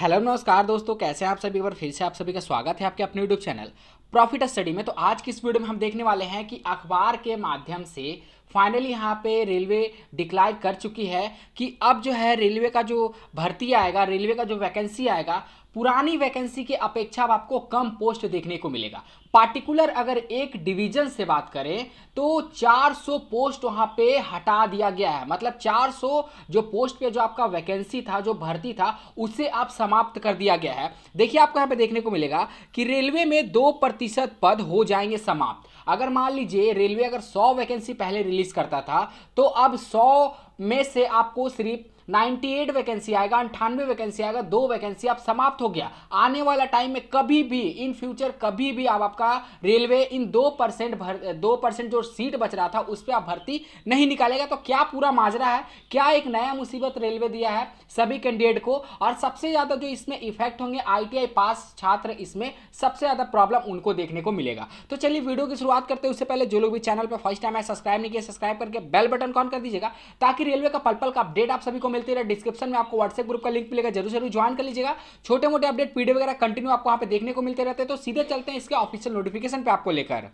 hello नमस्कार दोस्तों कैसे हैं आप सभी एक बार फिर से आप सभी का स्वागत है आपके अपने यूट्यूब चैनल प्रॉफिट स्टडी में तो आज की इस वीडियो में हम देखने वाले हैं कि अखबार के माध्यम से फाइनली यहाँ पे रेलवे डिक्लायर कर चुकी है कि अब जो है रेलवे का जो भर्ती आएगा रेलवे का जो वैकेंसी आएगा पुरानी वैकेंसी की अपेक्षा अब आपको कम पोस्ट देखने को मिलेगा पार्टिकुलर अगर एक डिवीजन से बात करें तो 400 पोस्ट वहां पे हटा दिया गया है मतलब 400 जो पोस्ट पे जो आपका वैकेंसी था जो भर्ती था उसे आप समाप्त कर दिया गया है देखिए आपको यहाँ पे देखने को मिलेगा कि रेलवे में दो प्रतिशत पद हो जाएंगे समाप्त अगर मान लीजिए रेलवे अगर 100 वैकेंसी पहले रिलीज करता था तो अब 100 में से आपको सिर्फ 98 वैकेंसी आएगा अंठानवे वैकेंसी आएगा दो वैकेंसी आप समाप्त हो गया आने वाला टाइम में कभी भी इन फ्यूचर कभी भी आप आपका रेलवे इन दो परसेंट भर दो परसेंट जो सीट बच रहा था उस पर आप भर्ती नहीं निकालेगा तो क्या पूरा माजरा है क्या एक नया मुसीबत रेलवे दिया है सभी कैंडिडेट को और सबसे ज़्यादा जो इसमें इफेक्ट होंगे आई पास छात्र इसमें सबसे ज़्यादा प्रॉब्लम उनको देखने को मिलेगा तो चलिए वीडियो की शुरुआत करते हैं उससे पहले जो लोग भी चैनल पर फर्स्ट टाइम है सब्सक्राइब नहीं किया सब्सक्राइब करके बेल बटन कॉन कर दीजिएगा ताकि रेलवे का पल पल का अपडेट आप सभी को मिले मिलती है डिस्क्रिप्शन में आपको व्हाट्सएप ग्रुप का लिंक मिलेगा जरूर जरूर ज्वाइन कर लीजिएगा छोटे मोटे अपडेट पीडियो वगैरह कंटिन्यू आपको वहाँ पे देखने को मिलते रहते हैं तो सीधे चलते हैं इसके ऑफिशियल नोटिफिकेशन पे आपको लेकर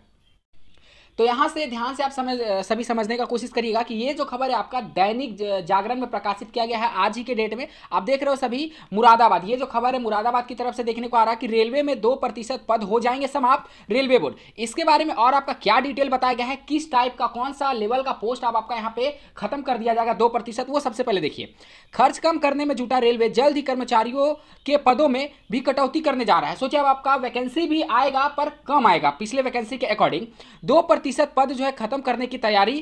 तो यहाँ से ध्यान से आप समझ सभी समझने का कोशिश करिएगा कि ये जो खबर है आपका दैनिक जागरण में प्रकाशित किया गया है आज ही के डेट में आप देख रहे हो सभी मुरादाबाद ये जो खबर है मुरादाबाद की तरफ से देखने को आ रहा है कि रेलवे में दो प्रतिशत पद हो जाएंगे समाप्त रेलवे बोर्ड इसके बारे में और आपका क्या डिटेल बताया गया है किस टाइप का कौन सा लेवल का पोस्ट आप आपका यहाँ पे खत्म कर दिया जाएगा दो प्रतिशत वो सबसे पहले देखिए खर्च कम करने में जुटा रेलवे जल्द ही कर्मचारियों के पदों में भी कटौती करने जा रहा है सोचिए अब आपका वैकेंसी भी आएगा पर कम आएगा पिछले वैकेंसी के अकॉर्डिंग दो प्रतिशत पद जो है खत्म करने की तैयारी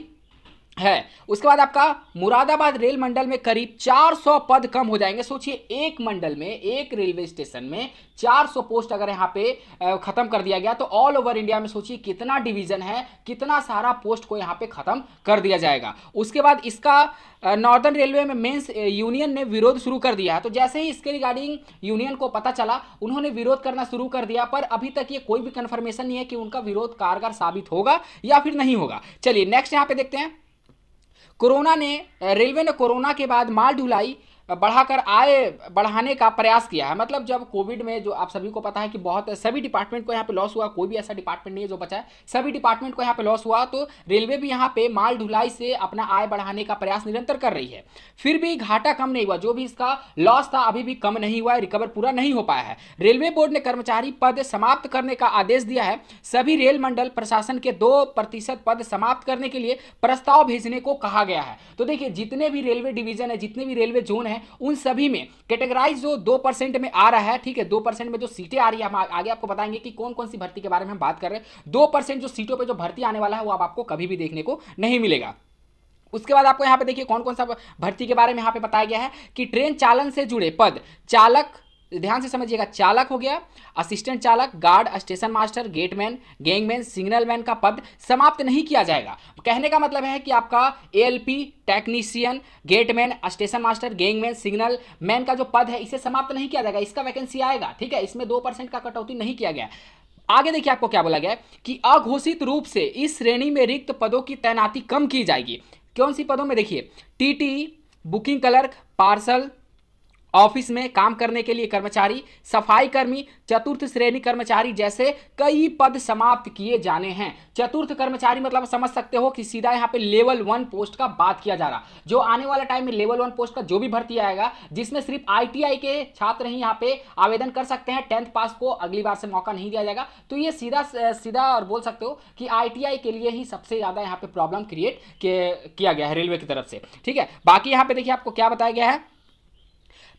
है उसके बाद आपका मुरादाबाद रेल मंडल में करीब 400 पद कम हो जाएंगे सोचिए एक मंडल में एक रेलवे स्टेशन में 400 पोस्ट अगर यहाँ पे ख़त्म कर दिया गया तो ऑल ओवर इंडिया में सोचिए कितना डिवीज़न है कितना सारा पोस्ट को यहाँ पे ख़त्म कर दिया जाएगा उसके बाद इसका नॉर्दर्न रेलवे में मेंस यूनियन ने विरोध शुरू कर दिया है तो जैसे ही इसके रिगार्डिंग यूनियन को पता चला उन्होंने विरोध करना शुरू कर दिया पर अभी तक ये कोई भी कन्फर्मेशन नहीं है कि उनका विरोध कारगर साबित होगा या फिर नहीं होगा चलिए नेक्स्ट यहाँ पे देखते हैं कोरोना ने रेलवे ने कोरोना के बाद माल ढुलाई बढ़ाकर आय बढ़ाने का प्रयास किया है मतलब जब कोविड में जो आप सभी को पता है कि बहुत सभी डिपार्टमेंट को यहाँ पे लॉस हुआ कोई भी ऐसा डिपार्टमेंट नहीं है जो बचा है सभी डिपार्टमेंट को यहाँ पे लॉस हुआ तो रेलवे भी यहाँ पे माल ढुलाई से अपना आय बढ़ाने का प्रयास निरंतर कर रही है फिर भी घाटा कम नहीं हुआ जो भी इसका लॉस था अभी भी कम नहीं हुआ है रिकवर पूरा नहीं हो पाया है रेलवे बोर्ड ने कर्मचारी पद समाप्त करने का आदेश दिया है सभी रेल मंडल प्रशासन के दो प्रतिशत पद समाप्त करने के लिए प्रस्ताव भेजने को कहा गया है तो देखिए जितने भी रेलवे डिवीजन है जितने भी रेलवे जोन है हैं उन सभी में कैटेगराइज जो दो परसेंट में आ रहा है ठीक है दो परसेंट में जो सीटें आ रही है हम आगे आपको बताएंगे कि कौन कौन सी भर्ती के बारे में हम बात कर रहे हैं दो परसेंट जो सीटों पर जो भर्ती आने वाला है वो आप आपको कभी भी देखने को नहीं मिलेगा उसके बाद आपको यहाँ पे देखिए कौन कौन सा भर्ती के बारे में यहाँ पे बताया गया है कि ट्रेन चालन से जुड़े पद चालक ध्यान से समझिएगा चालक हो गया असिस्टेंट चालक guard station master gateman gangman signalman का पद समाप्त नहीं किया जाएगा कहने का मतलब है कि आपका ALP technician gateman station master gangman signal man का जो पद है इसे समाप्त नहीं किया जाएगा इसका वैकेंसी आएगा ठीक है इसमें दो परसेंट का कटौती नहीं किया गया आगे देखिए आपको क्या बोला गया कि अघोषित रूप से इस श्रेणी में रिक्त पदों की तैनाती कम की जाएगी कौन सी पदों में देखिए TT booking clerk parcel office में काम करने के लिए कर्मचारी सफाई कर्मी चतुर्थ श्रेणी कर्मचारी जैसे कई पद समाप्त किए जाने हैं चतुर्थ कर्मचारी मतलब समझ सकते हो कि सीधा यहाँ पे लेवल वन पोस्ट का बात किया जा रहा जो आने वाला टाइम में लेवल वन पोस्ट का जो भी भर्ती आएगा जिसमें सिर्फ आईटीआई के छात्र ही यहाँ पे आवेदन कर सकते हैं टेंथ पास को अगली बार से मौका नहीं दिया जाएगा तो ये सीधा सीधा और बोल सकते हो कि आई के लिए ही सबसे ज़्यादा यहाँ पे प्रॉब्लम क्रिएट किया गया है रेलवे की तरफ से ठीक है बाकी यहाँ पे देखिए आपको क्या बताया गया है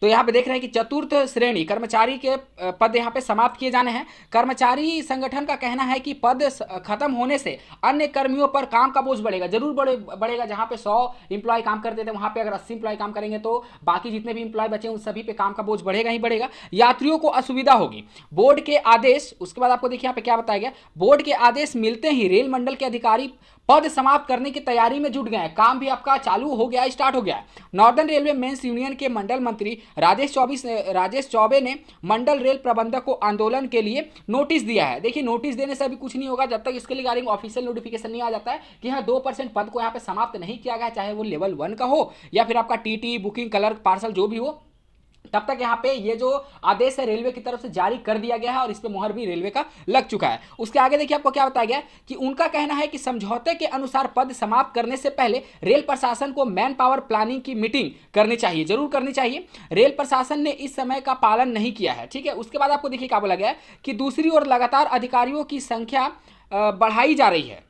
तो यहाँ पे देख रहे हैं कि चतुर्थ श्रेणी कर्मचारी के पद यहाँ पे समाप्त किए जाने हैं कर्मचारी संगठन का कहना है कि पद खत्म होने से अन्य कर्मियों पर काम का बोझ बढ़ेगा जरूर बढ़े बढ़ेगा जहाँ पे सौ इंप्लॉय काम करते थे वहाँ पे अगर अस्सी इंप्लॉय काम करेंगे तो बाकी जितने भी इंप्लॉय बचे उन सभी पे काम का बोझ बढ़ेगा ही बढ़ेगा यात्रियों को असुविधा होगी बोर्ड के आदेश उसके बाद आपको देखिए यहाँ पे क्या बताया गया बोर्ड के आदेश मिलते ही रेल मंडल के अधिकारी पद समाप्त करने की तैयारी में जुट गए हैं काम भी आपका चालू हो गया स्टार्ट हो गया नॉर्दर्न रेलवे मेंस यूनियन के मंडल मंत्री राजेश चौबीस राजेश चौबे ने मंडल रेल प्रबंधक को आंदोलन के लिए नोटिस दिया है देखिए नोटिस देने से अभी कुछ नहीं होगा जब तक इसके रिगार्डिंग ऑफिशियल नोटिफिकेशन नहीं आ जाता है कि हाँ दो परसेंट पद को यहाँ पे समाप्त नहीं किया गया चाहे वो लेवल वन का हो या फिर आपका टी बुकिंग कलर पार्सल जो भी हो तब तक यहाँ पे ये जो आदेश है रेलवे की तरफ से जारी कर दिया गया है और इस पर मोहर भी रेलवे का लग चुका है उसके आगे देखिए आपको क्या बताया गया कि उनका कहना है कि समझौते के अनुसार पद समाप्त करने से पहले रेल प्रशासन को मैन पावर प्लानिंग की मीटिंग करनी चाहिए जरूर करनी चाहिए रेल प्रशासन ने इस समय का पालन नहीं किया है ठीक है उसके बाद आपको देखिए क्या बोला गया कि दूसरी ओर लगातार अधिकारियों की संख्या बढ़ाई जा रही है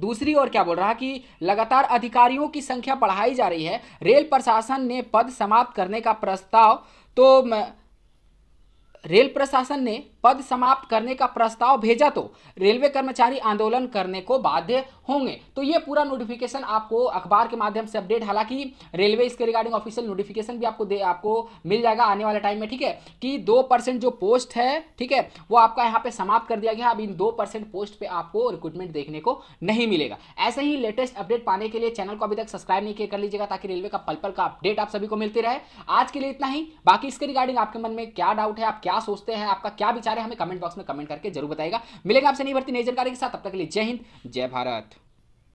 दूसरी ओर क्या बोल रहा कि लगातार अधिकारियों की संख्या बढ़ाई जा रही है रेल प्रशासन ने पद समाप्त करने का प्रस्ताव तो रेल प्रशासन ने पद समाप्त करने का प्रस्ताव भेजा तो रेलवे कर्मचारी आंदोलन करने को बाध्य होंगे तो ये पूरा नोटिफिकेशन आपको अखबार के माध्यम से अपडेट हालांकि रेलवे इसके रिगार्डिंग ऑफिशियल नोटिफिकेशन भी आपको दे आपको मिल जाएगा आने वाले टाइम में ठीक है कि दो परसेंट जो पोस्ट है ठीक है वो आपका यहाँ पे समाप्त कर दिया गया अब इन दो परसेंट पोस्ट पर आपको रिक्रूटमेंट देखने को नहीं मिलेगा ऐसे ही लेटेस्ट अपडेट पाने के लिए चैनल को अभी तक सब्सक्राइब नहीं किया कर लीजिएगा ताकि रेलवे का पल पल का अपडेट आप सभी को मिलते रहे आज के लिए इतना ही बाकी इसके रिगार्डिंग आपके मन में क्या डाउट है आप क्या क्या सोचते हैं आपका क्या विचार है हमें कमेंट बॉक्स में कमेंट करके जरूर बताएगा मिलेगा आपसे नहीं भरती नई जानकारी के साथ तब तक के लिए जय हिंद जय भारत